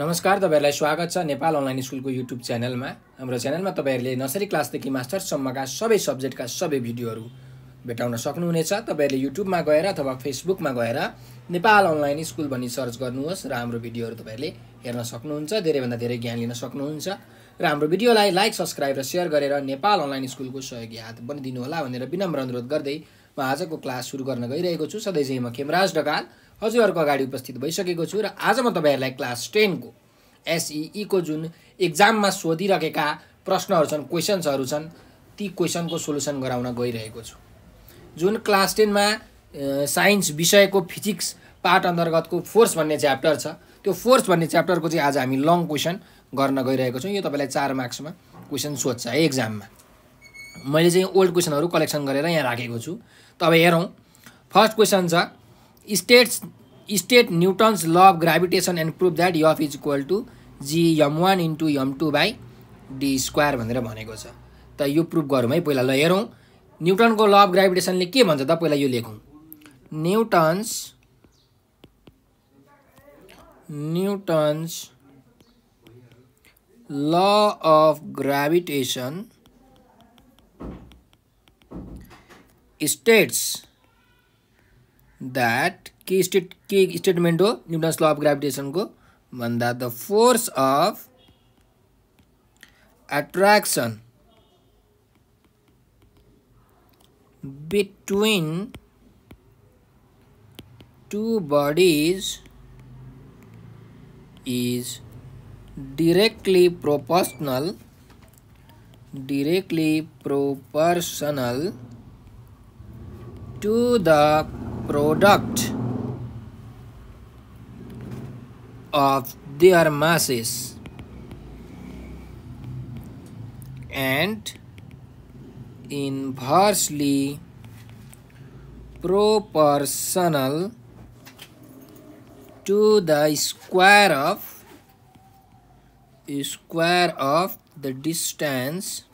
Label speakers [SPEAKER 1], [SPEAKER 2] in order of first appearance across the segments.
[SPEAKER 1] नमस्कार तपाईँहरूलाई स्वागत छ नेपाल अनलाइन स्कुलको युट्युब च्यानलमा हाम्रो च्यानलमा तपाईँहरूले नर्सरी क्लासदेखि मास्टर्ससम्मका सबै सब्जेक्टका सबै भिडियोहरू भेटाउन सक्नुहुनेछ तपाईँहरूले युट्युबमा गएर अथवा फेसबुकमा गएर नेपाल अनलाइन स्कुल भनी सर्च गर्नुहोस् र हाम्रो भिडियोहरू तपाईँहरूले हेर्न सक्नुहुन्छ धेरैभन्दा धेरै ज्ञान लिन सक्नुहुन्छ र हाम्रो भिडियोलाई लाइक सब्सक्राइब र सेयर गरेर नेपाल अनलाइन स्कुलको सहयोगी हात पनि दिनुहोला भनेर विनम्र अनुरोध गर्दै म आजको क्लास सुरु गर्न गइरहेको छु सधैँ चाहिँ म खेमराज ढकाल हजुरहरूको अगाडि उपस्थित भइसकेको छु र आज म तपाईँहरूलाई क्लास टेनको एसइईको e e जुन एक्जाममा सोधिरहेका प्रश्नहरू छन् क्वेसन्सहरू छन् ती क्वेसनको सोल्युसन गराउन गइरहेको छु जुन क्लास टेनमा साइन्स विषयको फिजिक्स पार्ट अन्तर्गतको फोर्स भन्ने च्याप्टर छ त्यो फोर्स भन्ने च्याप्टरको चाहिँ आज हामी लङ क्वेसन गर्न गइरहेको छौँ यो तपाईँलाई चार मार्क्समा क्वेसन सोध्छ है एक्जाममा मैले चाहिँ ओल्ड क्वेसनहरू कलेक्सन गरेर यहाँ राखेको छु तब हेरौँ फर्स्ट क्वेसन छ states state Newton's law of gravitation and prove that F is equal to G M one into M two by D square भनेर भनेको छ त यो प्रुभ गरौँ है पहिला ल हेरौँ न्युटनको ल अफ ग्राभिटेसनले के भन्छ त पहिला यो लेखौँ Newton's Newton's law of gravitation states that के स्टेट की स्टेटमेंट हो न्यूटन लॉ ऑफ ग्रेविटेशन को मन that the force of attraction between two bodies is directly proportional directly proportional to the product of their masses and inversely proportional to the square of square of the distance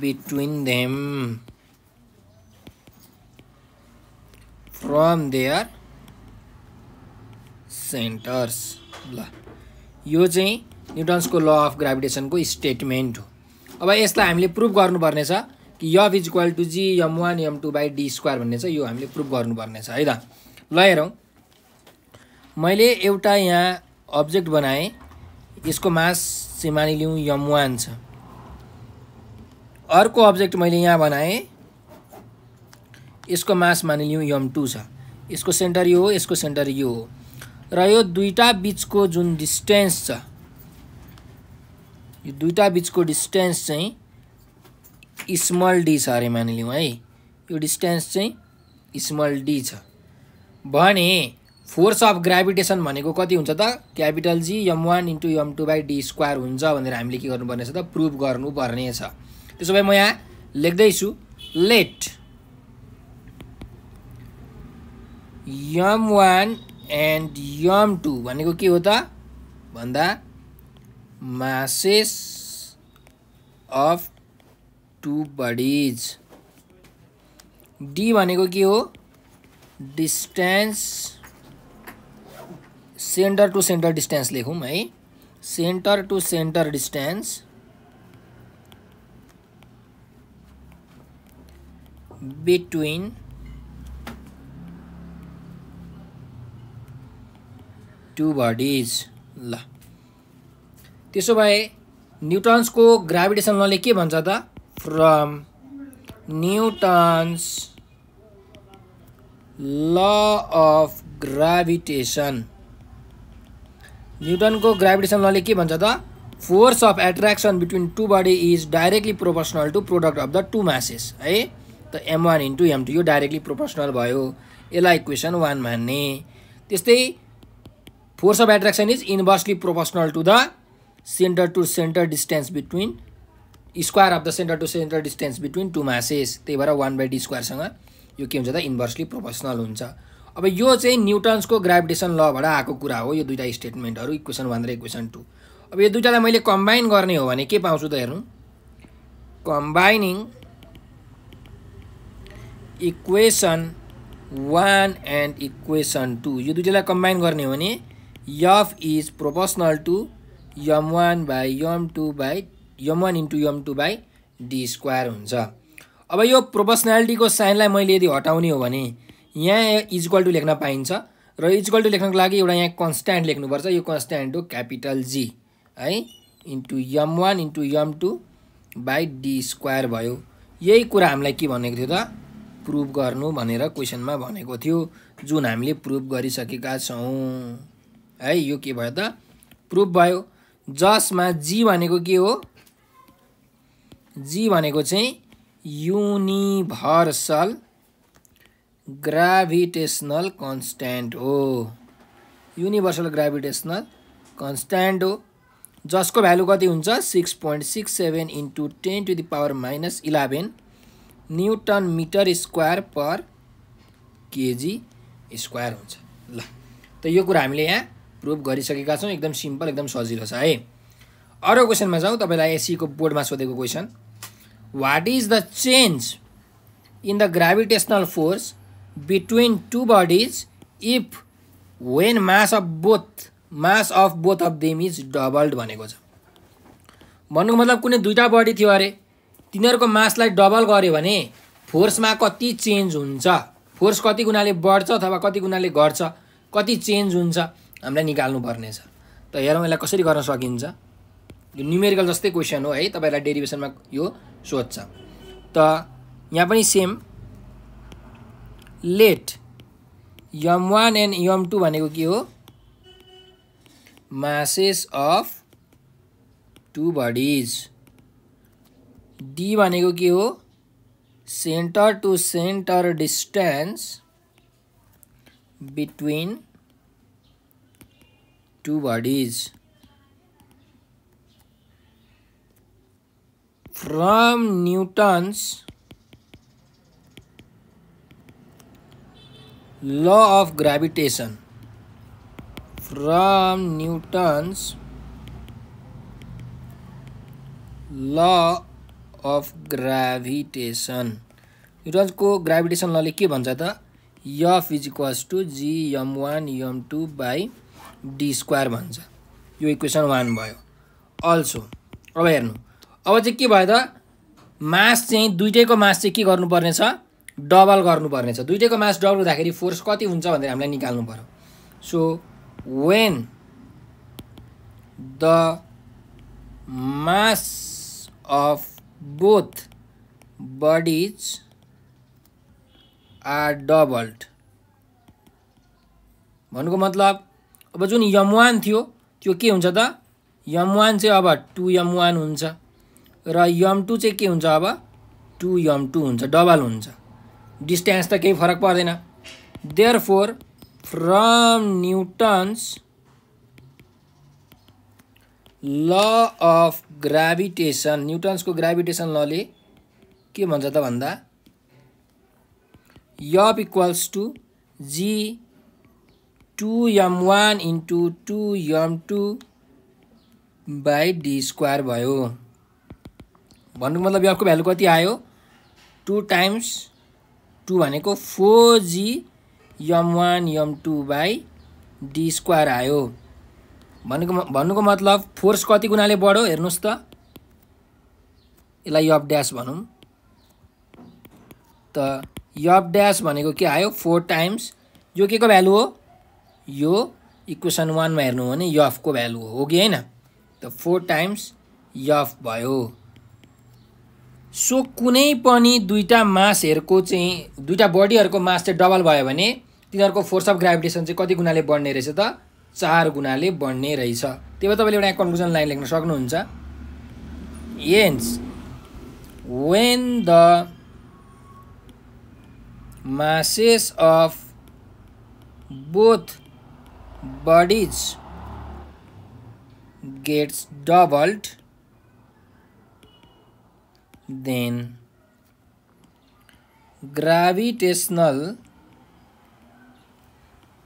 [SPEAKER 1] between them from their centres ल यो चाहिँ न्युटन्सको law of ग्राभिटेसनको statement हो अब यसलाई हामीले prove गर्नुपर्नेछ कि F is equal to G M one M two by D square भन्ने छ यो हामीले प्रुभ गर्नुपर्नेछ है त ल हेरौँ मैले एउटा यहाँ अब्जेक्ट बनाएँ यसको मास चाहिँ मानिलिउँ यम वान छ अर्को अब्जेक्ट मैले यहाँ बनाएँ यसको मास मानिलिउँ यम टू छ यसको सेन्टर यो हो यसको सेन्टर यो हो र यो दुईवटा बिचको जुन डिस्टेन्स छ यो दुईवटा बिचको डिस्टेन्स चाहिँ स्मल डी छ अरे मानिलिउँ है यो डिस्टेन्स चाहिँ स्मल डी छ भने फोर्स अफ ग्राभिटेसन भनेको कति हुन्छ त capital G M one into M two by D square हुन्छ भनेर हामीले के गर्नुपर्ने छ त प्रुभ गर्नुपर्ने छ त्यसो भए म यहाँ लेख्दैछु लेट यम वन एंड यम टू भनेको के होता त भन्दा अफ टू बडीज डी के हो distance centre to centre distance लेखौँ हाई centre to centre distance between two bodies ल त्यसो भए न्युटन्सको ग्राभिटेसन लले के भन्छ त from Newton's law of gravitation न्युटनको ग्राभिटेसन लले के भन्छ त force of attraction between two body is directly proportional to product of the two masses है त M one into M two यो डाइरेक्टली प्रोपोर्सनल भयो यसलाई इक्वेसन वान मान्ने त्यस्तै force of attraction is inversely proportional to the centre to centre distance between square of the centre to centre distance between two masses त्यही भएर one by D स्क्वायरसँग यो के हुन्छ त इन्भर्सली प्रोपोर्सनल हुन्छ अब यो चाहिँ न्युटन्सको ग्राभिटेसन लबाट आएको कुरा हो यो दुइटा स्टेटमेन्टहरू इक्वेसन वान र इक्वेसन टू अब यो दुइटालाई मैले कम्बाइन गर्ने हो भने के पाउँछु त हेर्नु combining equation one and equation two यो दुइटालाई कम्बाइन गर्ने हो भने यम is proportional to two by M by into into two by d square हुन्छ अब यो प्रोपोर्सनालिटीको साइनलाई मैले यदि हटाउने हो भने यहाँ इजक्वल टु लेख्न पाइन्छ र इजक्वल टु लेख्नको लागि एउटा यहाँ कन्सट्यान्ट लेख्नुपर्छ यो कन्सट्यान्ट हो क्यापिटल जी है into M one into M two by D square भयो यही कुरा हामीलाई के भनेको थियो त प्रुभ गर्नु भनेर क्वेसनमा भनेको थियो जुन हामीले प्रुभ गरिसकेका छौँ है यो के भयो त प्रुफ भयो जसमा जी भनेको के हो जी भनेको चाहिँ युनिभर्सल ग्राभिटेसनल कन्सट्यान्ट हो युनिभर्सल ग्राभिटेसनल कन्सट्यान्ट हो जसको भ्यालु कति हुन्छ six point six seven into ten to the power minus eleven newton metre square per KG square हुन्छ ल त यो कुरा हामीले यहाँ प्रुभ गरिसकेका छौँ एकदम सिम्पल एकदम सजिलो छ है अर्को क्वेसनमा जाउँ तपाईँलाई एसीको बोर्डमा सोधेको question what is the change in the gravitational force between two bodies if when mass of both mass of both of them is doubled भनेको छ भन्नुको मतलब कुनै दुईवटा बडी थियो अरे तिनीहरूको मासलाई डबल गऱ्यो भने फोर्समा कति चेन्ज हुन्छ फोर्स कति गुणाले बढ्छ अथवा कति गुणाले घट्छ कति चेन्ज हुन्छ हामीलाई निकाल्नुपर्नेछ त हेरौँ यसलाई कसरी गर्न सकिन्छ यो न्युमेरिकल जस्तै क्वेसन हो है तपाईँलाई डेरिभेसनमा यो सोध्छ त यहाँ पनि same let M one and M two भनेको के हो masses of two bodies D भनेको के हो centre to centre distance between two bodies. From Newton's law of gravitation. From Newton's law of gravitation न्युटन्सको ko gravitation के भन्छ त F is equals to G M one M two by D square भन्छ यो equation one भयो also अब हेर्नु अब चाहिँ के भयो त मास चाहिँ दुइटैको मास चाहिँ के गर्नुपर्ने छ डबल गर्नुपर्ने छ दुइटैको मास डबल हुँदाखेरि फोर्स कति हुन्छ भनेर हामीलाई निकाल्नु पऱ्यो so when the mass of both bodies are doubled भन्नुको मतलब अब जुन यम वान थियो त्यो के हुन्छ त यम वान चाहिँ अब टु यम वान हुन्छ र यम टू चाहिँ के हुन्छ अब टु यम टू हुन्छ डबल हुन्छ डिस्टेन्स त केही फरक पर्दैन therefore from Newton's law of gravitation न्युटन्सको ग्राभिटेसन लले के भन्छ त भन्दा F equals to G two M one into two M two by भयो भन्नुको मतलब यसको भ्यालु कति आयो टु टाइम्स 2 भनेको four G M one M two by आयो भन्नुको भन्नुको मतलब फोर्स कति गुणाले बढ्यो हेर्नुहोस् त यसलाई यफ ड्यास भनौँ त यप ड्यास भनेको के आयो फोर टाइम्स यो के को भ्यालु हो यो इक्वेसन वानमा हेर्नु भने यफको भ्यालु हो कि होइन त फोर टाइम्स यफ भयो सो कुनै पनि दुईवटा मासहरूको चाहिँ दुईवटा बडीहरूको मास चाहिँ डबल भयो भने तिनीहरूको फोर्स अफ ग्राभिटेसन चाहिँ कति गुणाले बढ्ने रहेछ त चार गुणाले बढ्ने रहेछ त्यही भएर तपाईँले एउटा कन्क्लुजन लाइन लेख्न सक्नुहुन्छ hence when the masses of both bodies gets doubled then gravitational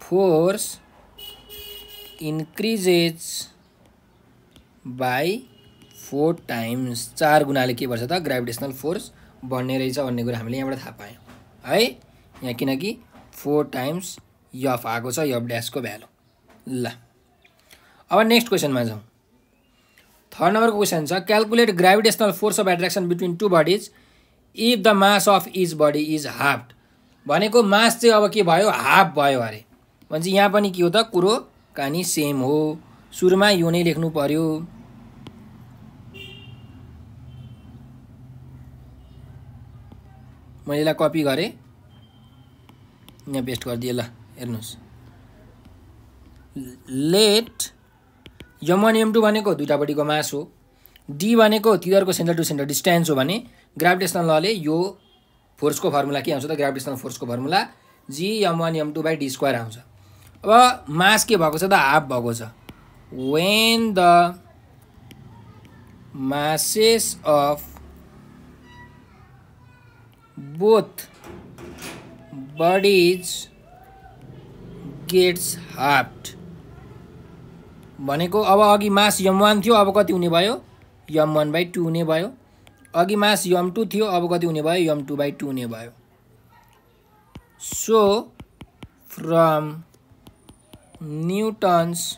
[SPEAKER 1] force increases by four times चार गुणाले के गर्छ त ग्राभिटेसनल फोर्स बढ्ने रहेछ भन्ने कुरा हामीले यहाँबाट थाहा पायौँ है यहाँ किनकि फोर टाइम्स यफ आएको छ यफ ड्यासको भ्यालु ल अब नेक्स्ट क्वेसनमा जाउँ थर्ड नम्बरको क्वेसन छ calculate gravitational force of attraction between two bodies if the mass of each body is half भनेको मास चाहिँ अब के भयो हाफ भयो अरे भनेपछि यहाँ पनि के हो त कुरो कानी सेम हो सुरुमा यो नै लेख्नु पर्यो मैले यसलाई कपी गरेँ यहाँ पेस्ट गरिदिएँ ल हेर्नुहोस् late M one M two भनेको दुइटापट्टिको मास हो डी भनेको तिनीहरूको सेन्टर टु सेन्टर डिस्टेन्स हो भने ग्राभिटेसनल लले यो फोर्सको फर्मुला के आउँछ त gravitational फोर्सको formula G M one M two by D square आउँछ अब मास के भएको छ त हाफ भएको छ when the masses of both bodies gets half भनेको अब अघि मास यम वन थियो अब कति हुने भयो यम वन बाई टू हुने भयो अघि मास यम टू थियो अब कति हुने भयो यम टू बाई टू हुने भयो so from Newton's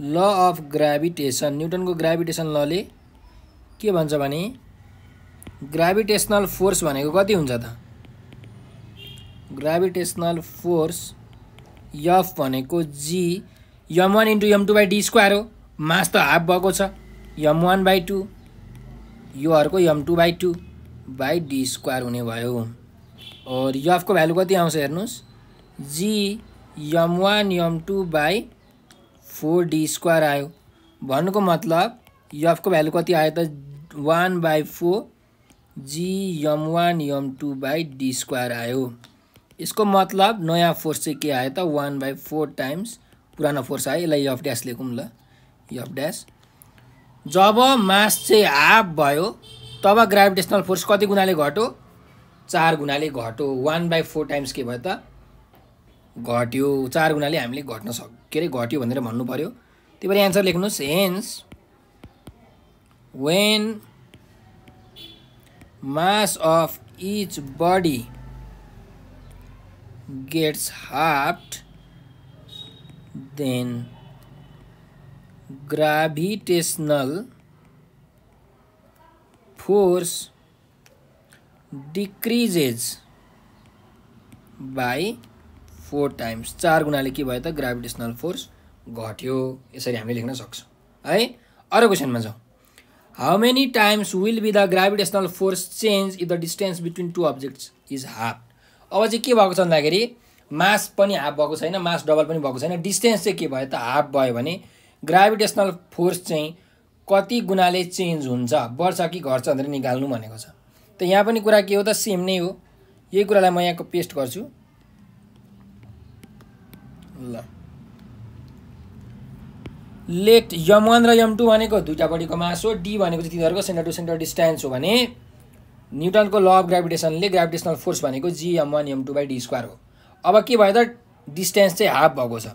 [SPEAKER 1] law of gravitation न्युटनको ग्राभिटेसन लले के भन्छ भने ग्राभिटेसनल फोर्स भनेको कति हुन्छ त ग्राभिटेसनल फोर्स यफ भनेको G M one into M two by D square हो मास त हाफ भएको छ यम वान बाई टू यो अर्को M two by two by D square हुने भयो और यफको भ्यालु कति आउँछ हेर्नुहोस् जी M one M two by four D square आयो भन्नुको मतलब यफको भ्यालु कति आयो त one by four G M one M two by D square आयो यसको मतलब नयाँ फोर्स चाहिँ के आयो त वान बाई फोर टाइम्स पुरानो फोर्स आयो यसलाई यफ ड्यास लेखौँ ल यफ e ड्यास जब मास चाहिँ हाफ भयो तब ग्राभिटेसनल फोर्स कति गुणाले घट्यो चार गुणाले घट्यो वान बाई फोर टाइम्स के भयो त घट्यो चार गुणाले हामीले घट्न सक् के अरे घट्यो भनेर भन्नु पऱ्यो त्यही भएर एन्सर लेख्नुहोस् hence when mass of each body gets halved then gravitational force decreases by four times चार गुणाले के भयो त ग्राभिटेसनल फोर्स घट्यो यसरी हामी लेख्न सक्छौँ है अर्को क्वेसनमा जाउँ how many times will be the gravitational force change if the distance between two objects is half अब चाहिँ के भएको छ भन्दाखेरि मास पनि हाफ भएको छैन मास डबल पनि भएको छैन डिस्टेन्स चाहिँ के भयो त हाफ भयो भने ग्राभिटेसनल फोर्स चाहिँ कति गुणाले चेन्ज हुन्छ बढ्छ कि घट्छ भनेर निकाल्नु भनेको छ त यहाँ पनि कुरा के हो त सेम नै हो यही कुरालाई म यहाँको पेस्ट गर्छु ल लेट यम वान र यम टू भनेको दुइटापट्टिको मास हो डी भनेको चाहिँ तिनीहरूको सेन्टर टु सेन्टर डिस्टेन्स हो भने न्युटनको ल अफ ग्राभिटेसनले ग्राभिटेसनल फोर्स भनेको G M one M two by D square हो अब के भयो त डिस्टेन्स चाहिँ हाफ भएको छ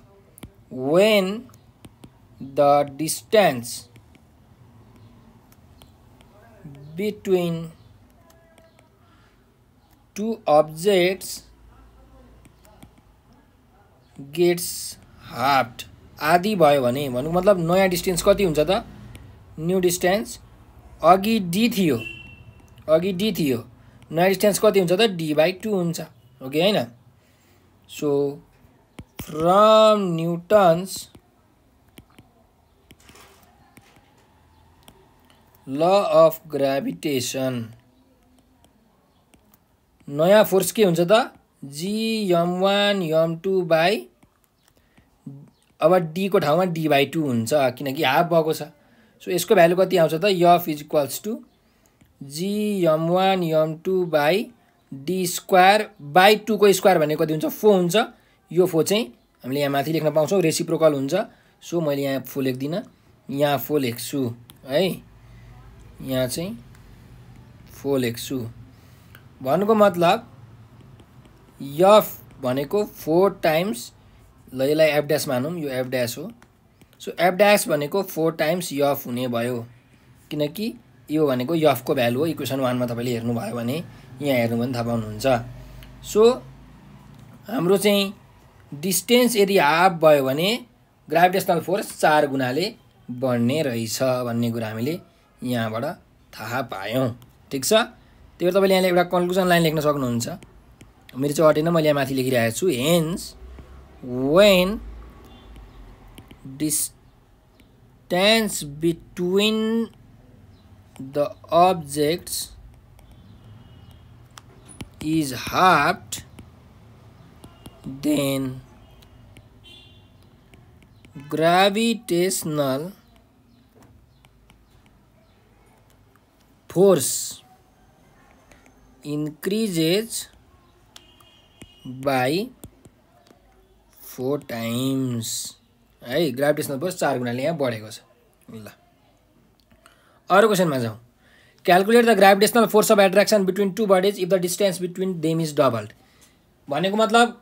[SPEAKER 1] when the distance between two objects gets half आदि भयो भने भन्नु मतलब नयाँ डिस्टेन्स कति हुन्छ त न्यु डिस्टेन्स अघि डी थियो अघि डी थियो नयाँ डिस्टेन्स कति हुन्छ त डी बाई टू हुन्छ ओके होइन so from Newton's law of gravitation नयाँ फोर्स के हुन्छ त जी M one M two by अब डीको ठाउँमा डी बाई टू हुन्छ किनकि हाफ भएको छ सो यसको भ्यालु कति आउँछ त F is equals to G M one M two by D square by टूको स्क्वायर भनेको कति हुन्छ फोर हुन्छ यो फोर चाहिँ हामीले यहाँ माथि लेख्न पाउँछौँ रेसिप्रोकल हुन्छ सो मैले यहाँ फोर लेख्दिनँ यहाँ फोर लेख्छु है यहाँ चाहिँ फोर लेख्छु भन्नुको मतलब यफ भनेको फोर टाइम्स ल यसलाई एफ ड्यास मानौँ यो एफ ड्यास हो सो एफ ड्यास भनेको फोर टाइम्स यफ हुने भयो किनकि यो भनेको यफको भ्यालु हो इक्वेसन वानमा तपाईँले हेर्नुभयो भने यहाँ हेर्नु भने थाहा पाउनुहुन्छ सो हाम्रो चाहिँ डिस्टेन्स यदि हाफ भयो भने ग्राभिटेसनल फोर्स चार गुणाले बढ्ने रहेछ भन्ने कुरा हामीले यहाँबाट थाहा पायौँ ठिक छ त्यही भएर तपाईँले यहाँले एउटा कन्क्लुजन लाइन लेख्न सक्नुहुन्छ मेरो चाहिँ अटेन मैले यहाँ माथि लेखिरहेको छु hence when distance between the object is halved then gravitational force increases by four times है ग्राभिटेसनल फोर्स चार गुणाले यहाँ बढेको छ ल अरू क्वेसनमा जाउँ calculate the gravitational force of attraction between two bodies if the distance between them is doubled भनेको मतलब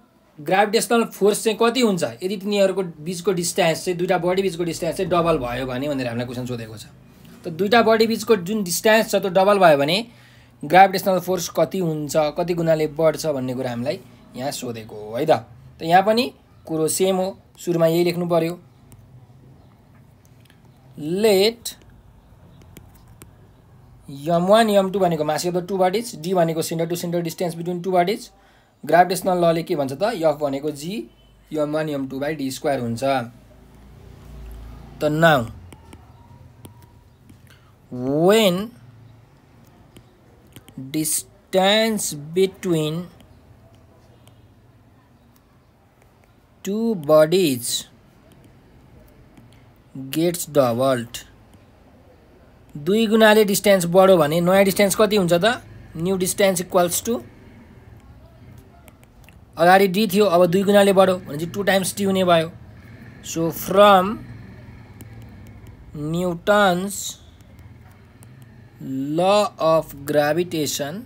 [SPEAKER 1] ग्राभिटेसनल फोर्स चाहिँ कति हुन्छ यदि तिनीहरूको बिचको डिस्टेन्स चाहिँ दुइटा बडी बिचको डिस्टेन्स चाहिँ डबल भयो भने भनेर हामीलाई क्वेसन सोधेको छ त दुइटा बडी बिचको जुन डिस्टेन्स छ त्यो डबल भयो भने ग्राभिटेसनल फोर्स कति हुन्छ कति गुणाले बढ्छ भन्ने कुरा हामीलाई यहाँ सोधेको हो है त त यहाँ पनि कुरो सेम हो सुरुमा यही लेख्नु पऱ्यो late M one M two भनेको mass of the two bodies D भनेको centre to centre distance between two bodies gravitational लले के भन्छ त यफ भनेको G M one M two by D square हुन्छ त now when distance between two bodies gets doubled दुई गुणाले डिस्टेन्स बढो नया नयाँ डिस्टेन्स कति हुन्छ त न्यु डिस्टेन्स इक्वल्स टू अगड़ी डी थी अब दुई गुणाले बढो टू टाइम्स टी होने भयो so from Newton's law of gravitation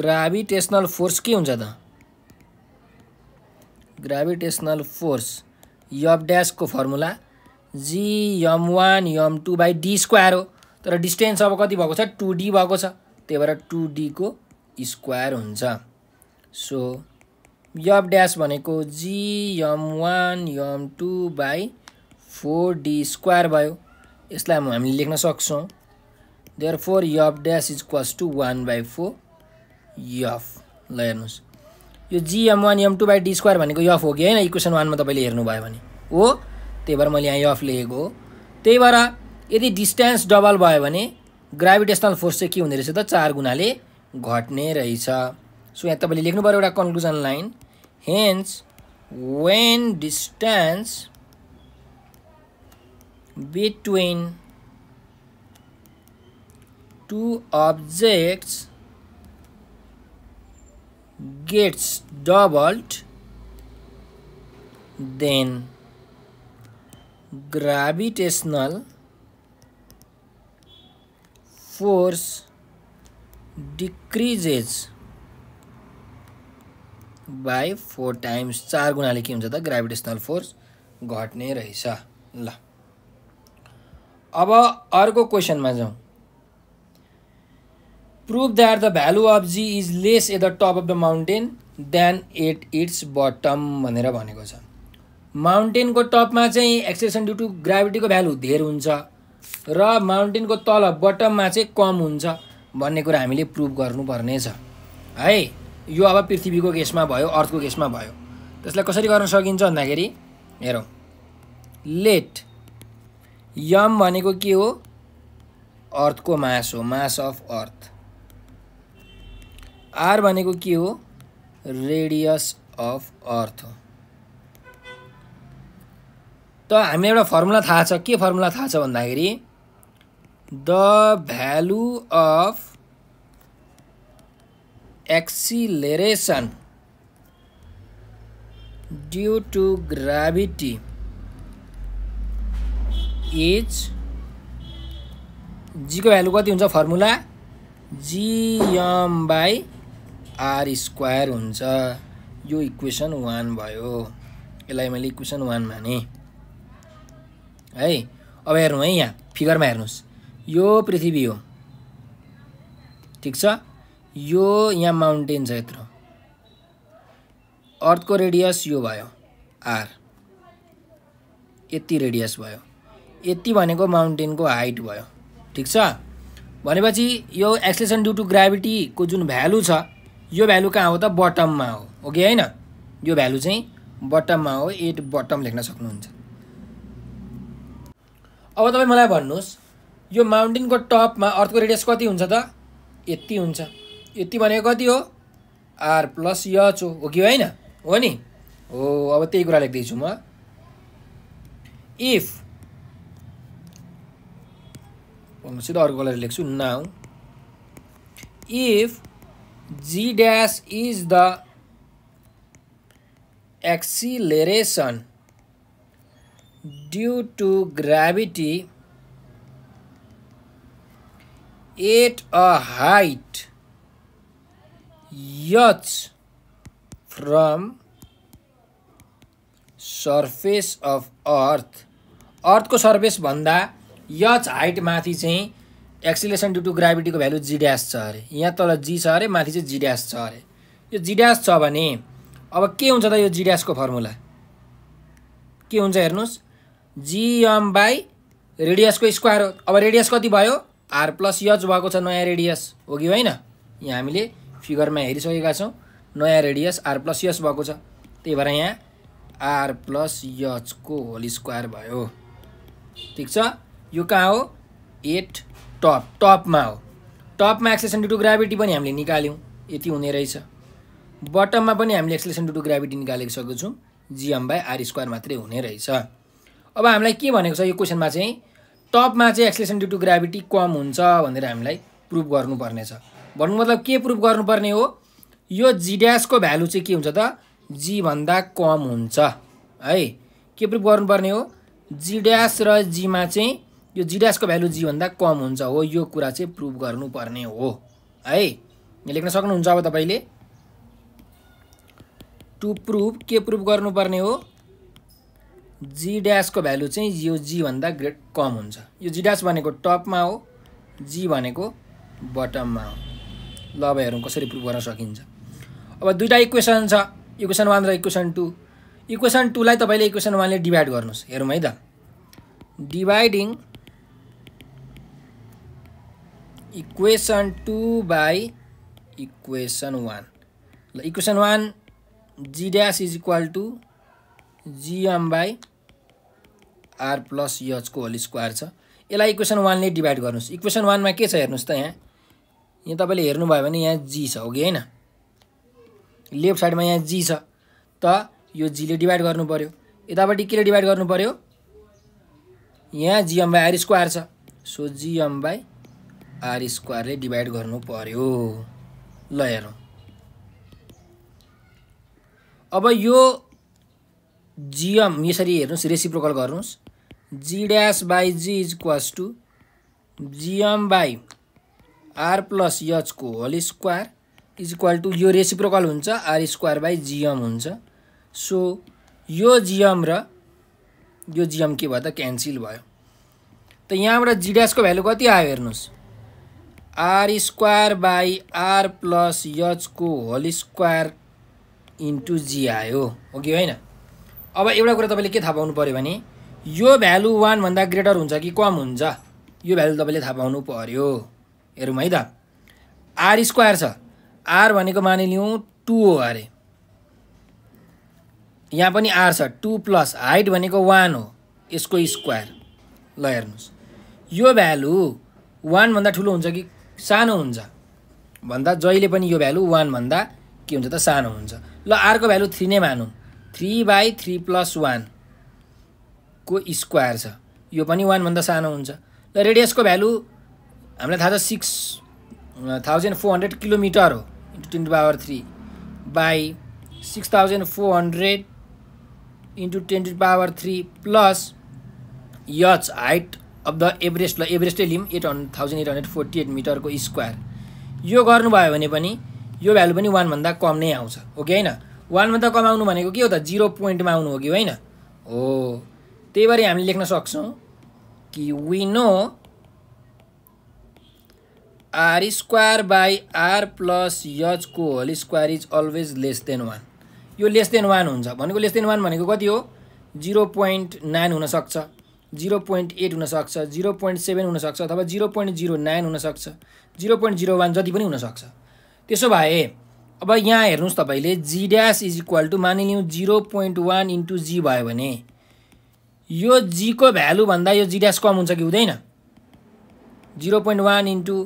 [SPEAKER 1] gravitational force के होता त ग्राभिटेसनल फोर्स यब ड्यासको formula G M one M two by D square हो तर डिस्टेन्स अब कति भएको छ टु डी भएको छ त्यही भएर टु डीको स्क्वायर हुन्छ सो यब ड्यास भनेको G M one M two by four D square भयो यसलाई हामीले लेख्न सक्छौँ therefore F dash is equals to one by four F ल हेर्नुहोस् यो G M one M two by D square भनेको यफ e हो कि होइन इक्वेसन वानमा तपाईँले हेर्नुभयो भने हो त्यही भएर मैले यहाँ यफ e लेखेको हो त्यही भएर यदि डिस्टेन्स डबल भयो भने ग्राभिटेसनल फोर्स चाहिँ के हुँदो रहेछ त चार गुणाले घट्ने रहेछ सो यहाँ तपाईँले लेख्नु पऱ्यो एउटा conclusion line hence when distance between two objects gets doubled then gravitational force decreases by four times चार गुणाले के हुन्छ त ग्राभिटेसनल फोर्स घट्ने रहेछ ल अब अर्को क्वेसनमा जाउँ prove that the value of G is less at the top of the mountain than at its bottom भनेर भनेको छ माउन्टेनको टपमा चाहिँ एक्सेसन ड्यु टु ग्राभिटीको भ्यालु धेर हुन्छ र माउन्टेनको तल बटममा चाहिँ कम हुन्छ भन्ने कुरा हामीले प्रुभ गर्नुपर्नेछ है यो अब पृथ्वीको केसमा भयो अर्थको केसमा भयो त्यसलाई कसरी गर्न सकिन्छ भन्दाखेरि हेरौँ लेट यम भनेको के हो अर्थको मास हो मास अफ अर्थ आर भनेको के हो रेडियस अफ अर्थ त हामीलाई एउटा फर्मुला थाहा छ के फर्मुला थाहा छ भन्दाखेरि the value of acceleration due to gravity is जीको भ्यालु कति हुन्छ formula G M by R square हुन्छ यो इक्वेसन वान भयो यसलाई मैले इक्वेसन वान माने है अब हेर्नु है यहाँ फिगरमा हेर्नुहोस् यो पृथ्वी हो ठिक छ यो यहाँ माउन्टेन छ यत्रो अर्थको रेडियस यो भयो आर यति रेडियस भयो यति भनेको माउन्टेनको हाइट भयो ठिक छ भनेपछि यो एक्सलेसन ड्यु टु ग्राभिटीको जुन भ्यालु छ यो भ्यालु कहाँ हो त बटममा हो ओके होइन यो भ्यालु चाहिँ बटममा हो एट बटम लेख्न सक्नुहुन्छ अब तपाईँ मलाई भन्नुहोस् यो माउन्टेनको टपमा अर्थको रेडियस कति हुन्छ त यति हुन्छ यति भनेको कति हो आर प्लस यच हो हो कि होइन हो नि हो अब त्यही कुरा लेख्दैछु म इफ सिधै अर्को कलर लेख्छु now if G dash is the acceleration due to gravity at a height yacht from surface of earth earth ko surface bhanda yacht height maathi chahi acceleration due to ग्राभिटीको value G dash छ अरे यहाँ तल जी छ अरे माथि चाहिँ जिड्यास छ अरे यो जिड्यास छ भने अब के हुन्छ त यो जिड्यासको फर्मुला के हुन्छ हेर्नुहोस् जिएम बाई रेडियसको स्क्वायर हो अब रेडियस कति भयो आर प्लस यच भएको छ नयाँ रेडियस हो कि होइन यहाँ हामीले फिगरमा हेरिसकेका छौँ नयाँ रेडियस आर प्लस यच भएको छ त्यही भएर यहाँ आर प्लस यचको होल स्क्वायर भयो ठिक छ यो कहाँ हो एट टप टपमा हो टपमा एक्सेसन डु टु ग्राभिटी पनि हामीले निकाल्यौँ यति हुने रहेछ बटममा पनि हामीले एक्सलेसन डु टु ग्राभिटी निकालेको सकेको छौँ जिएम बाई आर स्क्वायर मात्रै हुने रहेछ अब हामीलाई के भनेको छ यो क्वेसनमा चाहिँ टपमा चाहिँ एक्सलेसन ड्यु टु ग्राभिटी कम हुन्छ भनेर हामीलाई प्रुभ गर्नुपर्नेछ भन्नु मतलब के प्रुभ गर्नुपर्ने हो यो जिड्यासको भ्यालु चाहिँ के हुन्छ त जीभन्दा कम हुन्छ है के प्रुभ गर्नुपर्ने हो जिड्यास र जीमा चाहिँ यो जिड्यासको ड्यासको भ्यालु भन्दा कम हुन्छ हो यो कुरा चाहिँ प्रुभ गर्नुपर्ने हो है लेख्न सक्नुहुन्छ अब तपाईँले टु प्रुभ के प्रुभ गर्नुपर्ने हो जी ड्यासको भ्यालु चाहिँ यो जीभन्दा ग्रेट कम हुन्छ यो जी ड्यास भनेको टपमा हो जी भनेको बटममा हो ल अब हेरौँ कसरी प्रुभ गर्न सकिन्छ अब दुइटा इक्वेसन छ इक्वेसन वान र इक्वेसन टू इक्वेसन टूलाई तपाईँले इक्वेसन वानले डिभाइड गर्नुहोस् हेरौँ है त dividing equation two by equation one ल equation one G dash is equal to GM by R plus यचको होल स्क्वायर छ यसलाई इक्वेसन वानले डिभाइड गर्नुहोस् इक्वेसन वानमा के छ हेर्नुहोस् त यहाँ यहाँ तपाईँले हेर्नुभयो भने यहाँ जी छ ओके होइन लेफ्ट साइडमा यहाँ जी छ त यो जीले डिभाइड गर्नु पऱ्यो यतापट्टि केले डिभाइड गर्नु पऱ्यो यहाँ जिएम बाई आर स्क्वायर छ सो जिएम बाई आर स्क्वायरले डिभाइड गर्नु पर्यो ल हेरौँ अब यो जिएम यसरी हेर्नुहोस् रेसिप्रोकल गर्नुहोस् G dash by G is equals to GM by R plus यचको whole square is equal to यो रेसिप्रोकल हुन्छ आर स्क्वायर बाई जिएम हुन्छ सो यो जिएम र यो जिएम के भयो त क्यान्सिल भयो त यहाँबाट जिड्यासको भ्यालु कति आयो हेर्नुहोस् R square by R plus यचको होल स्क्वायर इन्टु जी आयो ओके होइन अब एउटा कुरा तपाईँले के थाहा पाउनु पऱ्यो भने यो भ्यालु वानभन्दा ग्रेटर हुन्छ कि कम हुन्छ यो भ्यालु तपाईँले थाहा पाउनु पऱ्यो हेरौँ है त आर स्क्वायर छ आर भनेको मानिलिउँ टु हो अरे यहाँ पनि आर छ टु प्लस हाइट भनेको वान हो यसको स्क्वायर ल हेर्नुहोस् यो भ्यालु वानभन्दा ठुलो हुन्छ कि सानो हुन्छ भन्दा जहिले पनि यो भ्यालु वानभन्दा के हुन्छ त सानो हुन्छ ल अर्को भ्यालु थ्री नै मानौँ थ्री बाई थ्री प्लस वानको स्क्वायर छ यो पनि वानभन्दा सानो हुन्छ र रेडियसको भ्यालु हामीलाई थाहा छ six thousand four hundred kilometre हो into ten power three by six thousand four hundred into ten to power three plus H height of the Everest ल एभरेस्टै लिम eight hundred thousand eight hundred forty eight मिटरको square यो गर्नुभयो भने पनि यो भ्यालु पनि वानभन्दा कम नै आउँछ ओके होइन वानभन्दा कम आउनु भनेको के हो त जिरो पोइन्टमा आउनु हो कि होइन हो त्यही भएर हामीले लेख्न सक्छौँ कि we know R square by R plus यचको whole square is always less than one यो लेस देन वान हुन्छ भनेको लेस देन वान भनेको कति हो जिरो पोइन्ट नाइन हुनसक्छ जिरो पोइन्ट एट हुनसक्छ जिरो पोइन्ट सेभेन हुनसक्छ अथवा जिरो पोइन्ट जिरो नाइन हुनसक्छ जिरो पोइन्ट जिरो वान जति पनि हुनसक्छ त्यसो भए अब यहाँ हेर्नुहोस् तपाईँले G dash is equal to मानिलिउँ zero point one into G भयो भने यो जीको भ्यालुभन्दा यो जी ड्यास कम हुन्छ कि हुँदैन जिरो पोइन्ट वान इन्टु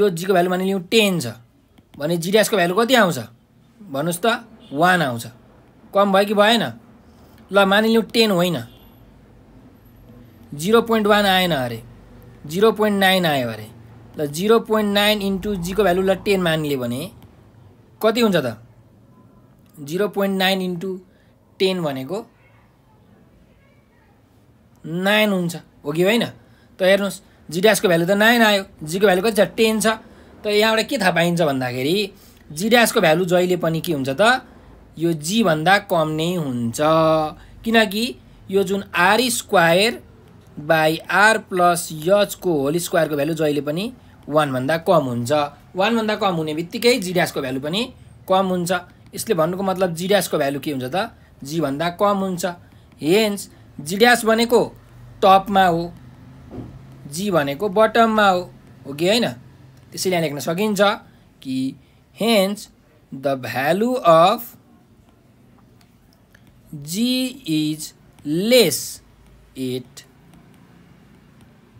[SPEAKER 1] यो जीको भ्यालु मानिलिउँ टेन छ भने जी ड्यासको भ्यालु कति आउँछ भन्नुहोस् त वान आउँछ कम भयो कि भएन ल मानिलिउँ टेन होइन जिरो पोइन्ट वान आएन अरे जिरो पोइन्ट नाइन आयो अरे ल जिरो पोइन्ट नाइन इन्टु जीको भ्यालुलाई टेन मानिलियो भने कति हुन्छ त zero point nine into ten भनेको नाइन हुन्छ हो कि होइन त हेर्नुहोस् जिड्यासको भ्यालु त नाइन आयो जीको भ्यालु कति छ टेन छ त यहाँबाट के थाहा पाइन्छ भन्दाखेरि जिड्यासको भ्यालु जहिले पनि के हुन्छ त यो जीभन्दा कम नै हुन्छ किनकि यो जुन R square by R plus यचको होल स्क्वायरको भ्यालु जहिले पनि वानभन्दा कम हुन्छ वानभन्दा कम हुने बित्तिकै जिड्यासको भ्यालु पनि कम हुन्छ यसले भन्नुको मतलब जिड्यासको भ्यालु के हुन्छ त जीभन्दा कम हुन्छ हेन्स जिड्यास भनेको टपमा हो जी भनेको बटममा हो हो कि होइन त्यसैले यहाँ लेख्न सकिन्छ कि hence the value of G is less at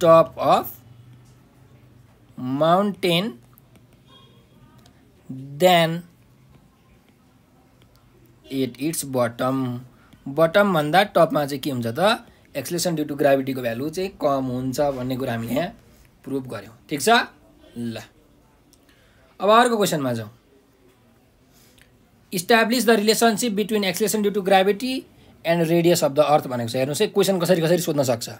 [SPEAKER 1] top of mountain than at its bottom बटमभन्दा टपमा चाहिँ के हुन्छ त एक्सलेसन ड्यु टु ग्राभिटीको भ्यालु चाहिँ कम हुन्छ भन्ने कुरा हामीले यहाँ प्रुभ गऱ्यौँ ठिक छ ल अब अर्को क्वेसनमा जाउँ establish the relationship between acceleration due to gravity and radius of the earth भनेको छ हेर्नुहोस् है क्वेसन कसरी कसरी सोध्न सक्छ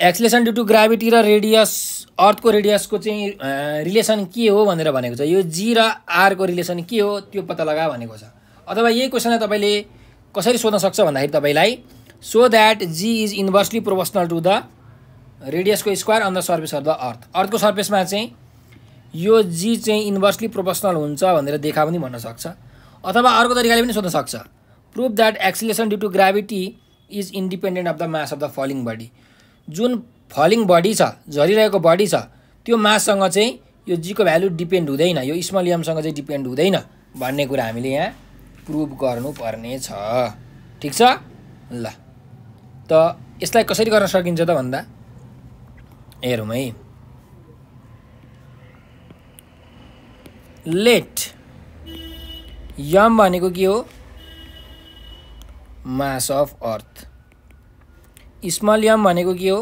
[SPEAKER 1] एक्सलेसन ड्यु टु ग्राभिटी र रेडियस अर्थको रेडियसको चाहिँ रिलेसन के हो भनेर भनेको छ यो जी र आरको रिलेसन के हो त्यो पत्ता लगा भनेको छ अथवा यही क्वेसनलाई तपाईँले कसरी सोध्न सक्छ भन्दाखेरि तपाईँलाई so that G is inversely proportional to the रेडियसको square on the surface of the earth अर्थको सर्फेसमा चाहिँ यो जी चाहिँ इन्भर्सली प्रोपोर्सनल हुन्छ भनेर देखा पनि भन्न सक्छ अथवा अर्को तरिकाले पनि सोध्न सक्छ prove that acceleration due to gravity is independent of the mass of the falling body जुन फलिङ बडी छ झरिरहेको बडी छ त्यो माससँग चाहिँ यो जीको भ्यालु डिपेन्ड हुँदैन यो स्मलियमसँग चाहिँ डिपेन्ड हुँदैन भन्ने कुरा हामीले यहाँ प्रुभ गर्नुपर्ने छ ठिक छ ल त यसलाई कसरी गर्न सकिन्छ त भन्दा हेरौँ है लेट यम भनेको के हो मास अफ अर्थ स्मलियम भनेको के हो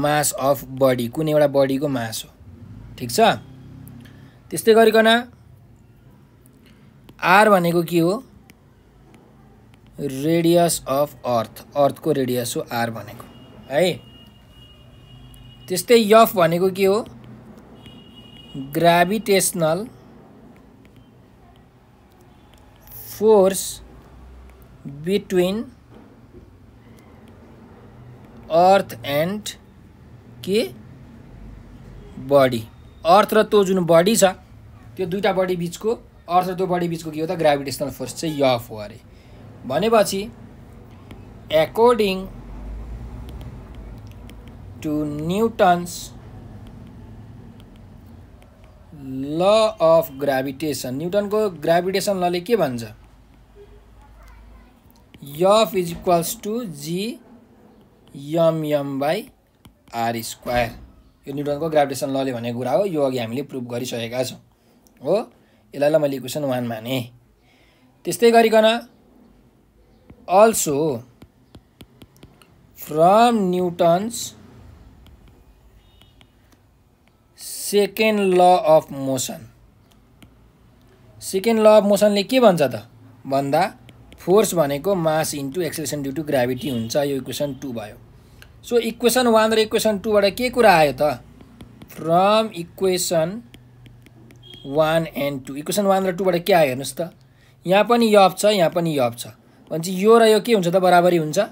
[SPEAKER 1] मास अफ बडी कुनै एउटा बडीको मास हो ठिक छ त्यस्तै गरिकन आर भनेको के हो रेडियस अफ अर्थ अर्थको रेडियस हो आर भनेको है त्यस्तै यफ भनेको के हो gravitational force between earth and के बडी अर्थ र त्यो जुन बडी छ त्यो दुईवटा बडी बिचको अर्थ र त्यो बडी बिचको के हो त ग्राभिटेसनल फोर्स चाहिँ यफ हो अरे भनेपछि according to Newton's law of gravitation न्युटनको ग्राभिटेसन लले के भन्छ F is equals to G M M by R square यो न्युटनको ग्राभिटेसन लले भनेको कुरा हो यो अघि हामीले प्रुभ गरिसकेका छौँ हो यसलाई ल मैले इक्वेसन वान माने त्यस्तै गरिकन also from Newton's second law of motion second law of मोसनले के भन्छ त भन्दा फोर्स भनेको mass into acceleration due to gravity हुन्छ यो इक्वेसन टू भयो सो इक्वेसन वान र इक्वेसन टूबाट के कुरा आयो त from equation one and two equation one र टूबाट के आयो हेर्नुहोस् त यहाँ पनि यप छ यहाँ पनि यप छ भनेपछि यो र यो के हुन्छ त बराबरी हुन्छ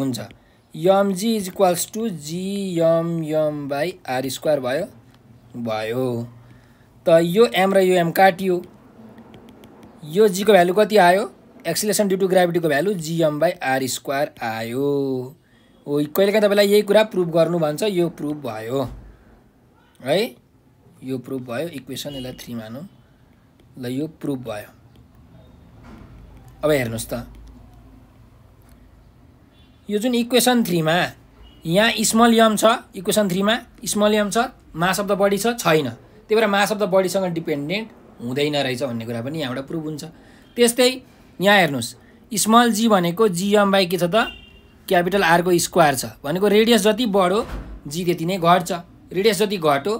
[SPEAKER 1] हुन्छ M G is equals to GM M by R square भयो भयो त यो एम र यो एम काटियो यो जीको भ्यालु कति आयो एक्सिलेसन ड्यु टु ग्राभिटीको value GM by R square आयो हो कहिलेकाहीँ तपाईँलाई यही कुरा प्रुभ गर्नु भन्छ यो प्रुभ भयो है यो प्रुभ भयो इक्वेसन यसलाई थ्री मानौँ ल यो प्रुभ भयो अब हेर्नुहोस् त यो जुन इक्वेसन थ्रीमा यहाँ स्मल यम छ इक्वेसन थ्रीमा स्मल यम छ मास अफ द बढी छ छैन त्यही भएर महाशब्द बढीसँग डिपेन्डेन्ट हुँदैन रहेछ भन्ने कुरा पनि यहाँबाट प्रुभ हुन्छ त्यस्तै यहाँ हेर्नुहोस् स्मल जी भनेको जी जिएम बाई के छ त क्यापिटल आरको स्क्वायर छ भनेको रेडियस जति बढो जी त्यति नै घट्छ रेडियस जति घटो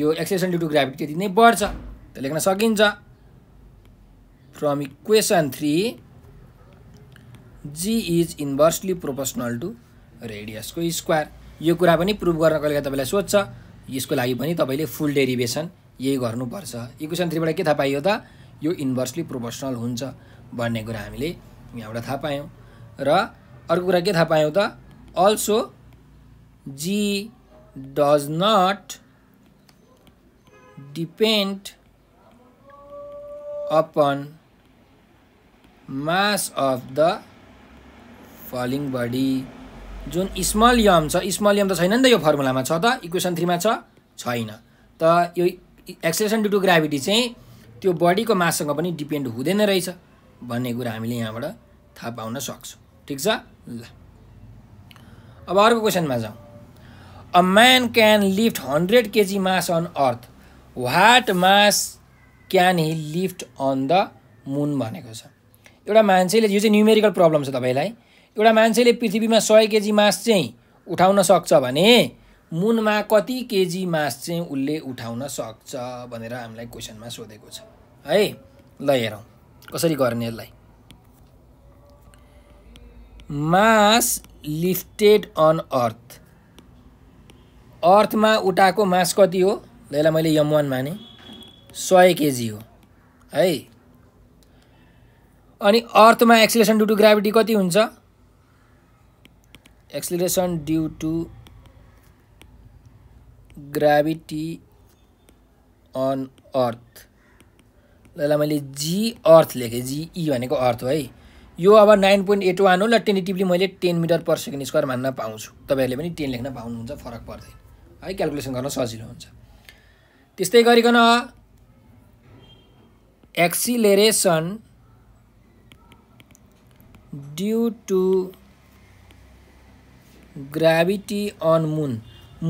[SPEAKER 1] यो एक्सेसन ड्यु टु ग्राभिटी त्यति नै बढ्छ त लेख्न सकिन्छ from equation three G is inversely proportional to रेडियसको स्क्वायर यो कुरा पनि प्रुभ गर्न लागि तपाईँलाई सोध्छ यसको लागि पनि तपाईँले फुल डेरिभेसन यही गर्नुपर्छ इक्वेसन थ्रीबाट के थाहा पाइयो त यो इन्भर्सली प्रोपोर्सनल हुन्छ भन्ने कुरा हामीले यहाँबाट थाहा पायौँ र अर्को कुरा के थाहा पायौँ त also G does not depend upon mass of the falling body जुन स्मल यम छ स्मल यम त छैन नि त यो फर्मुलामा छ त इक्वेसन थ्रीमा छैन त यो एक्सेसन डु टु ग्राभिटी चाहिँ त्यो बडीको माससँग पनि डिपेन्ड हुँदैन रहेछ भन्ने कुरा हामीले यहाँबाट थाहा पाउन सक्छौँ ठिक छ ल अब अर्को क्वेसनमा जाउँ a man can lift hundred KG mass on earth what mass can he lift on the moon भनेको छ एउटा मान्छेले यो चाहिँ न्युमेरिकल प्रब्लम छ तपाईँलाई एउटा मान्छेले पृथ्वीमा सय केजी मास चाहिँ उठाउन सक्छ भने मुनमा कति केजी मास चाहिँ उसले उठाउन सक्छ भनेर हामीलाई क्वेसनमा सोधेको छ है ल हेरौँ कसरी गर्ने यसलाई मास लिफ्टेड अन अर्थ अर्थमा उठाएको मास कति हो ल मैले यम वान माने सय केजी हो है अनि अर्थमा एक्सिलेसन ड्यु टु ग्राभिटी कति हुन्छ acceleration due to gravity on earth ल मैले जी अर्थ लेखेँ जिई भनेको अर्थ हो है यो अब नाइन पोइन्ट एट वान हो ल टेनेटिभली मैले ten metre per second square मान्न पाउँछु तपाईँहरूले पनि टेन लेख्न पाउनुहुन्छ फरक पर्दैन है क्यालकुलेसन गर्न सजिलो हुन्छ त्यस्तै गरिकन acceleration due to gravity on moon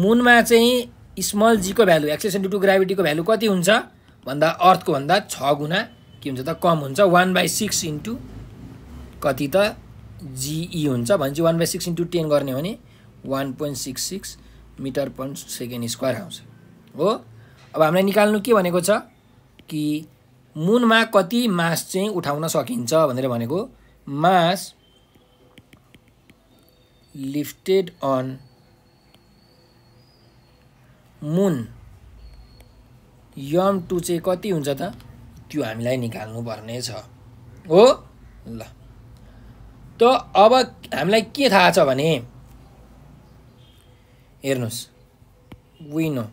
[SPEAKER 1] मुनमा चाहिँ स्मल जीको भ्यालु एक्सिलेसन ड्यु टु ग्राभिटीको भ्यालु कति हुन्छ भन्दा अर्थको भन्दा छ गुणा के हुन्छ त कम हुन्छ वान बाई सिक्स इन्टु कति त जिई e हुन्छ भनेपछि one by six into ten गर्ने हो भने one point six six metre per second square आउँछ हो अब हामीलाई निकाल्नु के भनेको छ कि मुनमा कति मास चाहिँ उठाउन सकिन्छ भनेर भनेको मास lifted on moon M two चाहिँ कति हुन्छ त त्यो हामीलाई निकाल्नुपर्ने छ हो ल त अब हामीलाई के थाहा छ भने हेर्नुहोस् विनो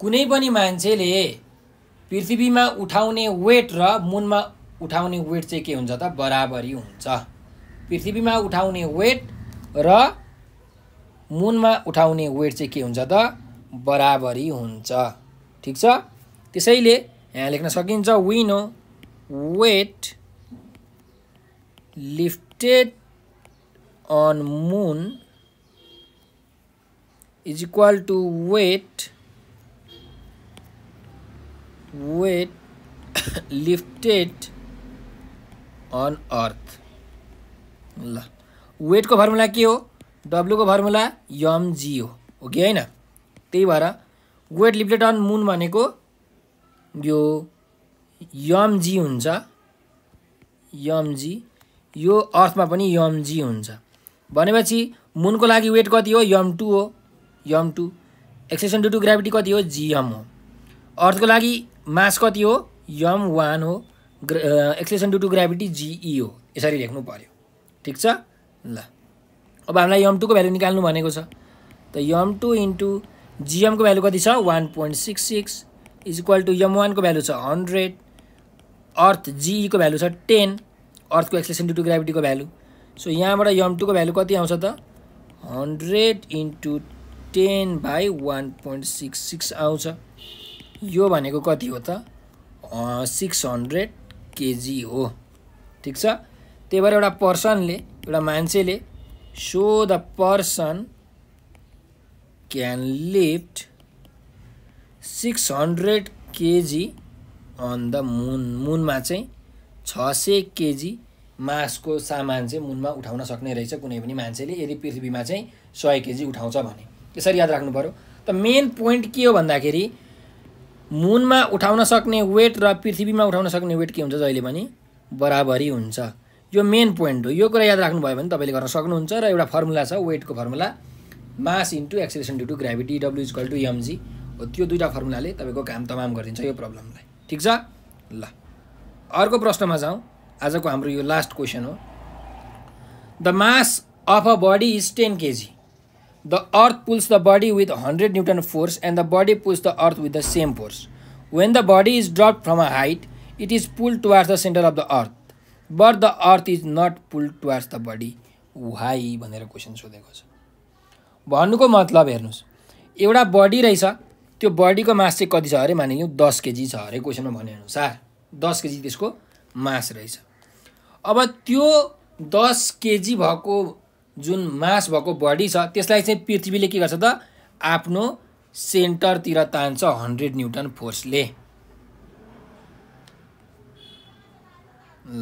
[SPEAKER 1] कुनै पनि मान्छेले पृथ्वीमा उठाउने वेट र मुनमा उठाउने वेट चाहिँ के हुन्छ त बराबरी हुन्छ पृथ्वीमा उठाउने वेट र मुनमा उठाउने वेट चाहिँ के हुन्छ त बराबरी हुन्छ ठिक छ त्यसैले यहाँ लेख्न सकिन्छ we know weight lifted on moon is equal to weight weight lifted on earth ल वेटको फर्मुला के हो डब्लुको फर्मुला यमजी हो ओके होइन त्यही भएर वेट लिफ्टेड अन मुन भनेको यो यमजी हुन्छ यमजी यो अर्थमा पनि यम जी हुन्छ भनेपछि मुनको लागि वेट कति हो यम टू हो M two acceleration due to gravity कति हो जिएम हो अर्थको लागि मास कति हो यम वान हो acceleration due to gravity GE हो यसरी लेख्नु पऱ्यो ठिक छ ल अब हामीलाई यम टूको भ्यालु निकाल्नु भनेको छ त यम टू इन्टु जिएमको भ्यालु कति छ one point six six is equal to M वानको भ्यालु छ हन्ड्रेड अर्थ जिईको भ्यालु छ टेन अर्थको एक्सलेसन ड्यु टु ग्राभिटीको भ्यालु सो यहाँबाट यम टूको भ्यालु कति आउँछ त hundred into ten by one point six six आउँछ यो भनेको कति हो त सिक्स हन्ड्रेड केजी हो ठिक छ त्यही भएर एउटा पर्सनले एउटा मान्छेले so the person can lift six hundred KG on the moon मुनमा चाहिँ छ सय केजी मासको सामान चाहिँ मुनमा उठाउन सक्ने रहेछ कुनै पनि मान्छेले यदि पृथ्वीमा चाहिँ सय केजी उठाउँछ भने यसरी याद राख्नु पऱ्यो त मेन पोइन्ट के हो भन्दाखेरि मुनमा उठाउन सक्ने वेट र पृथ्वीमा उठाउन सक्ने वेट के हुन्छ जहिले पनि बराबरी हुन्छ यो मेन पोइन्ट हो यो कुरा याद राख्नुभयो भने तपाईँले गर्न सक्नुहुन्छ र एउटा फर्मुला छ वेटको formula mass into acceleration due to gravity W is equal to MG हो त्यो दुईवटा फर्मुलाले तपाईँको काम तमाम गरिदिन्छ यो प्रब्लमलाई ठिक छ ल अर्को प्रश्नमा जाउँ आजको हाम्रो यो लास्ट क्वेसन हो the mass of a body is ten KG the earth pulls the body with hundred newton force and the body pulls the earth with the same force when the body is drop from a height it is pull towards the centre of the earth but the earth is not pull towards the body why भनेर क्वेसन सोधेको छ भन्नुको मतलब हेर्नुहोस् एउटा body रहेछ त्यो बडीको मास चाहिँ कति छ अरे मानिलिउँ दस केजी छ अरे क्वेसनमा भने अनुसार दस केजी त्यसको मास रहेछ अब त्यो दस केजी भएको जुन मास भएको बडी छ त्यसलाई चाहिँ पृथ्वीले के गर्छ त आफ्नो सेन्टरतिर तान्छ हन्ड्रेड न्युटन फोर्सले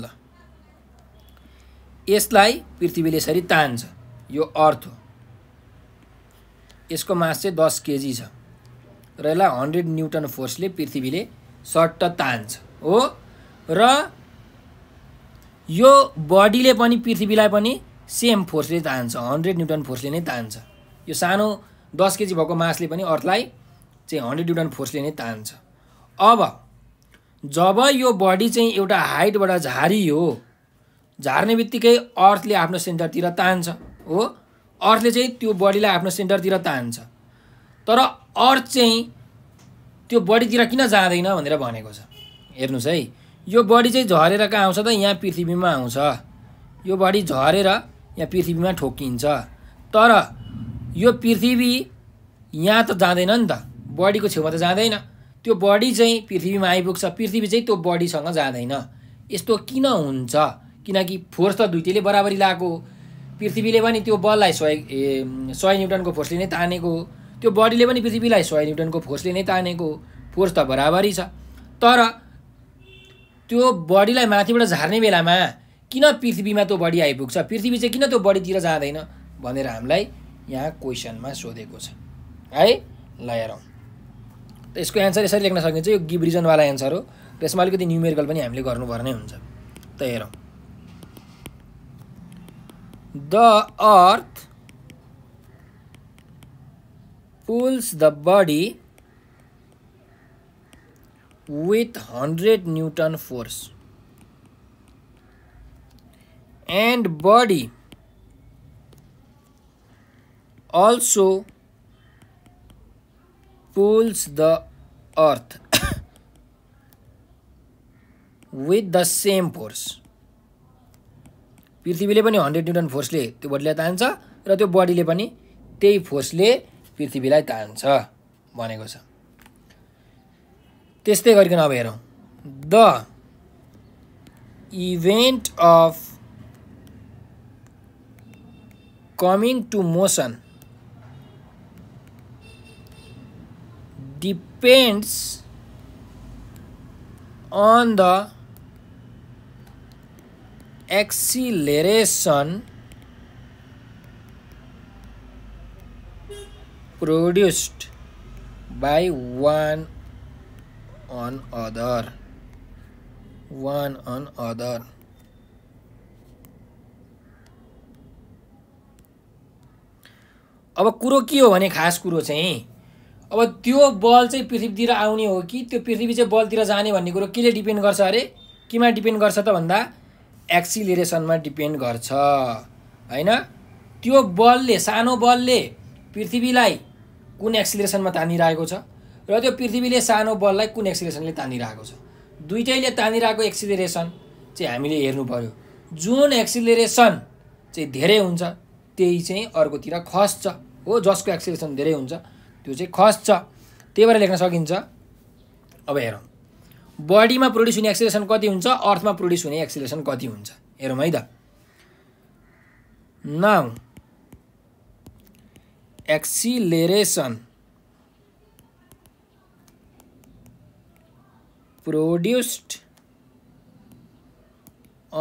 [SPEAKER 1] ल यसलाई पृथ्वीले यसरी तान्छ यो अर्थ हो यसको मास चाहिँ दस केजी छ र यसलाई हन्ड्रेड न्युटन फोर्सले पृथ्वीले सट्ट तान्छ हो र यो बडीले पनि पृथ्वीलाई पनि सेम फोर्सले तान्छ हन्ड्रेड न्युटन फोर्सले नै तान्छ यो सानो दस केजी भएको मासले पनि अर्थलाई चाहिँ हन्ड्रेड न्युटन फोर्सले नै तान्छ अब जब यो बडी चाहिँ एउटा हाइटबाट झारियो झार्ने बित्तिकै अर्थले आफ्नो सेन्टरतिर तान्छ हो अर्थले चाहिँ त्यो बडीलाई आफ्नो सेन्टरतिर तान्छ तर अर्थ चाहिँ त्यो बडीतिर किन जाँदैन भनेर भनेको छ हेर्नुहोस् है यो बडी चाहिँ झरेर कहाँ आउँछ त यहाँ पृथ्वीमा आउँछ यो बडी झरेर यहाँ पृथ्वीमा ठोकिन्छ तर यो पृथ्वी यहाँ त जाँदैन नि त बडीको छेउमा त जाँदैन त्यो बडी चाहिँ पृथ्वीमा आइपुग्छ पृथ्वी चाहिँ त्यो बडीसँग जाँदैन यस्तो किन हुन्छ किनकि फोर्स त दुइटैले बराबरी लगाएको पृथ्वीले पनि त्यो बललाई सय ए सय न्युटनको फोर्सले नै तानेको त्यो बडीले पनि पृथ्वीलाई सय न्युटनको फोर्सले नै तानेको फोर्स त बराबरी छ तर त्यो बडीलाई माथिबाट झार्ने बेलामा किन पृथ्वीमा त्यो बडी आइपुग्छ पृथ्वी चाहिँ किन त्यो बडीतिर जाँदैन भनेर हामीलाई यहाँ क्वेसनमा सोधेको छ है ल हेरौँ त यसको एन्सर यसरी लेख्न सकिन्छ यो गिभ रिजनवाला एन्सर हो त्यसमा अलिकति न्युमेरिकल पनि हामीले गर्नुपर्ने हुन्छ त हेरौँ the earth pulls the body with 100 newton force and body also pulls the earth with the same force पृथ्वीले पनि हन्ड्रेड न्युटन फोर्सले त्यो बडीलाई तान्छ र त्यो बडीले पनि त्यही फोर्सले पृथ्वीलाई तान्छ भनेको छ त्यस्तै गरिकन अब हेरौँ the event of coming to motion depends on the acceleration produced by one on other one on other अब कुरो के हो भने खास कुरो चाहिँ अब त्यो बल चाहिँ पृथ्वीतिर आउने हो कि त्यो पृथ्वी चाहिँ बलतिर जाने भन्ने कुरो केले डिपेन्ड गर्छ अरे केमा डिपेन्ड गर्छ त भन्दा एक्सिलेरेसनमा डिपेन्ड गर्छ होइन त्यो बलले सानो बलले पृथ्वीलाई कुन एक्सिलेरेसनमा तानिरहेको छ र त्यो पृथ्वीले सानो बललाई कुन एक्सिलेसनले तानिरहेको छ दुइटैले तानिरहेको एक्सिलेरेसन चाहिँ हामीले हेर्नु पऱ्यो जुन एक्सिलेरेसन चाहिँ धेरै हुन्छ त्यही चाहिँ अर्कोतिर खस्छ हो जसको एक्सिलेसन धेरै हुन्छ त्यो चाहिँ खस्छ त्यही भएर लेख्न सकिन्छ अब हेरौँ बडीमा प्रड्युस हुने एक्सिलेसन कति हुन्छ अर्थमा प्रड्युस हुने एक्सिलेसन कति हुन्छ हेरौँ है त now acceleration produced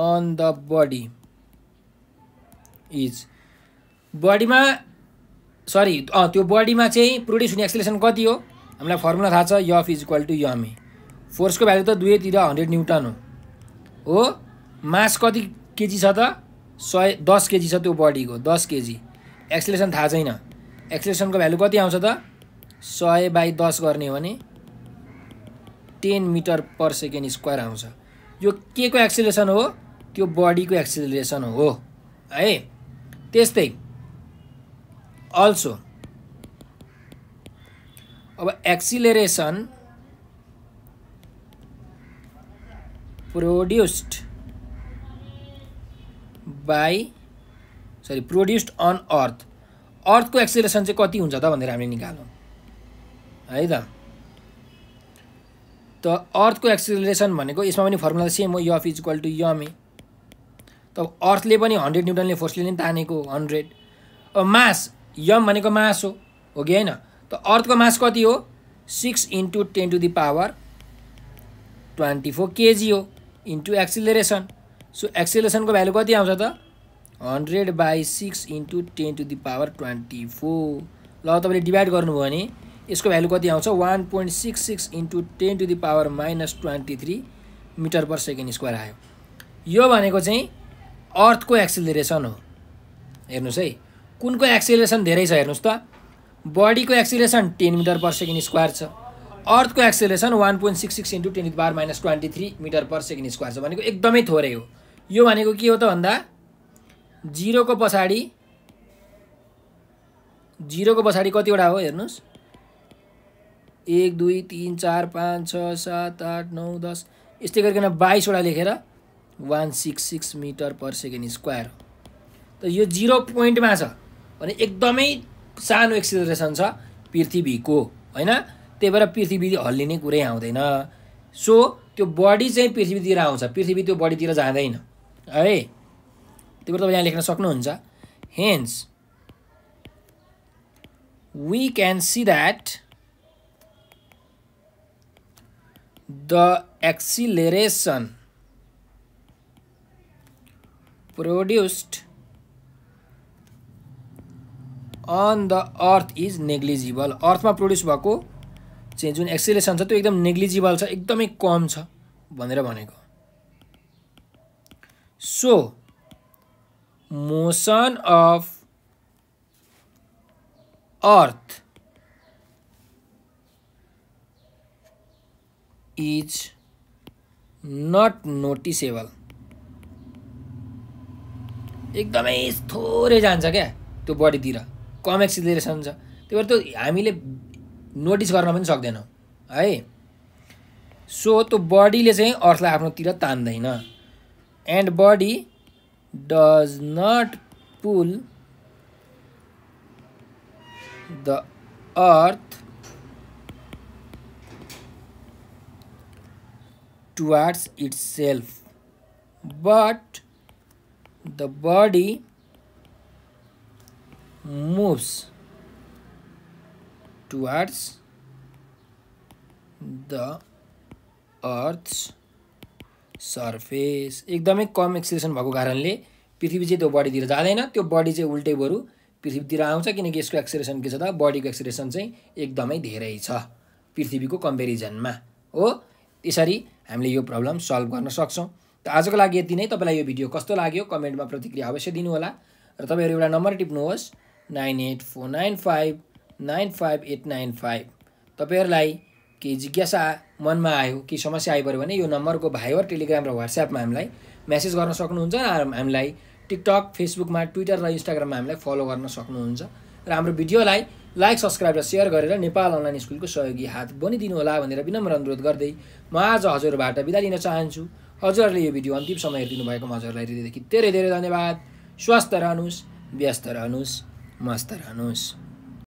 [SPEAKER 1] on the body is बडीमा सरी त्यो बडीमा चाहिँ प्रोड्युस हुने एक्सलेसन कति हो हामीलाई फर्मुला थाहा छ F is equal to M A फोर्सको भ्यालु त दुवैतिर हन्ड्रेड न्युटन हो हो मास कति केजी छ त सय दस केजी छ त्यो बडीको दस केजी एक्सलेसन थाहा छैन एक्सलेसनको भ्यालु कति आउँछ त सय बाई दस गर्ने हो भने ten metre per second square आउँछ यो के को एक्सिलेसन हो त्यो बडीको एक्सिलेसन हो है त्यस्तै अल्सो अब acceleration produced by sorry produced on earth अर्थको एक्सिलेसन चाहिँ कति हुन्छ त भनेर हामीले निकालौँ है त त अर्थको एक्सिलेसन भनेको यसमा पनि फर्मुला सेम हो F is equal to M A त अर्थले पनि हन्ड्रेड न्युटनले फोर्सले नै तानेको हन्ड्रेड अब मास यम भनेको मास हो हो कि होइन त अर्थको मास कति हो six into ten to the power twenty four KG हो इन्टु एक्सिलेरेसन सो एक्सिलेसनको भ्यालु कति आउँछ त hundred by six into ten to the power twenty four ल तपाईँले डिभाइड गर्नुभयो भने यसको भ्यालु कति आउँछ one point six six into ten to the power minus twenty three metre per second square आयो यो भनेको चाहिँ अर्थको एक्सिलेरेसन हो हेर्नुहोस् है कुनको एक्सिलेरेसन धेरै छ हेर्नुहोस् त बडीको acceleration ten metre per second square छ अर्थको acceleration one point six six into ten power minus twenty three metre per second square छ भनेको एकदमै थोरै हो यो भनेको के हो त भन्दा जिरोको पछाडि जिरोको पछाडि कतिवटा हो हेर्नुहोस् एक दुई तिन चार पाँच छ सात आठ नौ दस यस्तै गरिकन बाइसवटा लेखेर one six six metre per second square त यो जिरो पोइन्टमा छ भने एकदमै सानो एक्सिलरेसन छ पृथ्वीको होइन त्यही भएर पृथ्वी हल्लिने कुरै आउँदैन सो त्यो बडी चाहिँ पृथ्वीतिर आउँछ पृथ्वी त्यो बडीतिर जाँदैन है त्यही भएर तपाईँ यहाँ लेख्न सक्नुहुन्छ hence we can see that the acceleration produced on the earth is negligible अर्थमा प्रड्युस भएको चाहिँ जुन एक्सिलेसन छ त्यो एकदम नेग्लिजिबल छ एकदमै कम छ भनेर भनेको so motion of earth is not noticeable एकदमै थोरै जान्छ क्या त्यो बडीतिर कम एक्सिलेरेसन छ त्यही भएर त्यो हामीले नोटिस गर्न पनि सक्दैनौँ है सो त्यो बडीले चाहिँ अर्थलाई आफ्नोतिर तान्दैन and body does not pull the earth towards itself but the body moves towards the earth's surface एकदमै कम एक्सिलेसन भएको कारणले पृथ्वी चाहिँ त्यो बडीतिर जाँदैन त्यो बडी चाहिँ उल्टै बरु पृथ्वीतिर आउँछ किनकि यसको एक्सिलेसन के छ त बडीको एक्सिलेसन चाहिँ एकदमै धेरै छ पृथ्वीको कम्पेरिजनमा हो यसरी हामीले यो प्रब्लम सल्भ गर्न सक्छौँ त आजको लागि यति नै तपाईँलाई यो भिडियो कस्तो लाग्यो कमेन्टमा प्रतिक्रिया अवश्य दिनुहोला र तपाईँहरू एउटा नम्बर टिप्नुहोस् nine eight four nine five nine five eight nine five तपाईँहरूलाई केही जिज्ञासा मनमा आयो कि समस्या आइपऱ्यो भने यो नम्बरको भाइबर टेलिग्राम र वाट्सएपमा हामीलाई म्यासेज गर्न सक्नुहुन्छ र हामीलाई टिकटक फेसबुकमा ट्विटर र इन्स्टाग्राममा हामीलाई फलो गर्न सक्नुहुन्छ र हाम्रो भिडियोलाई लाइक सब्सक्राइब र सेयर गरेर नेपाल अनलाइन स्कुलको सहयोगी हात बनिदिनु होला भनेर विनम्र अनुरोध गर्दै म आज हजुरबाट बिदा लिन चाहन्छु हजुरहरूले यो भिडियो अन्तिम समय हेरिदिनु भएकोमा हजुरलाई हृदयदेखि धेरै धेरै धन्यवाद स्वस्थ रहनुहोस् व्यस्त रहनुहोस् मस्त रहनुहोस्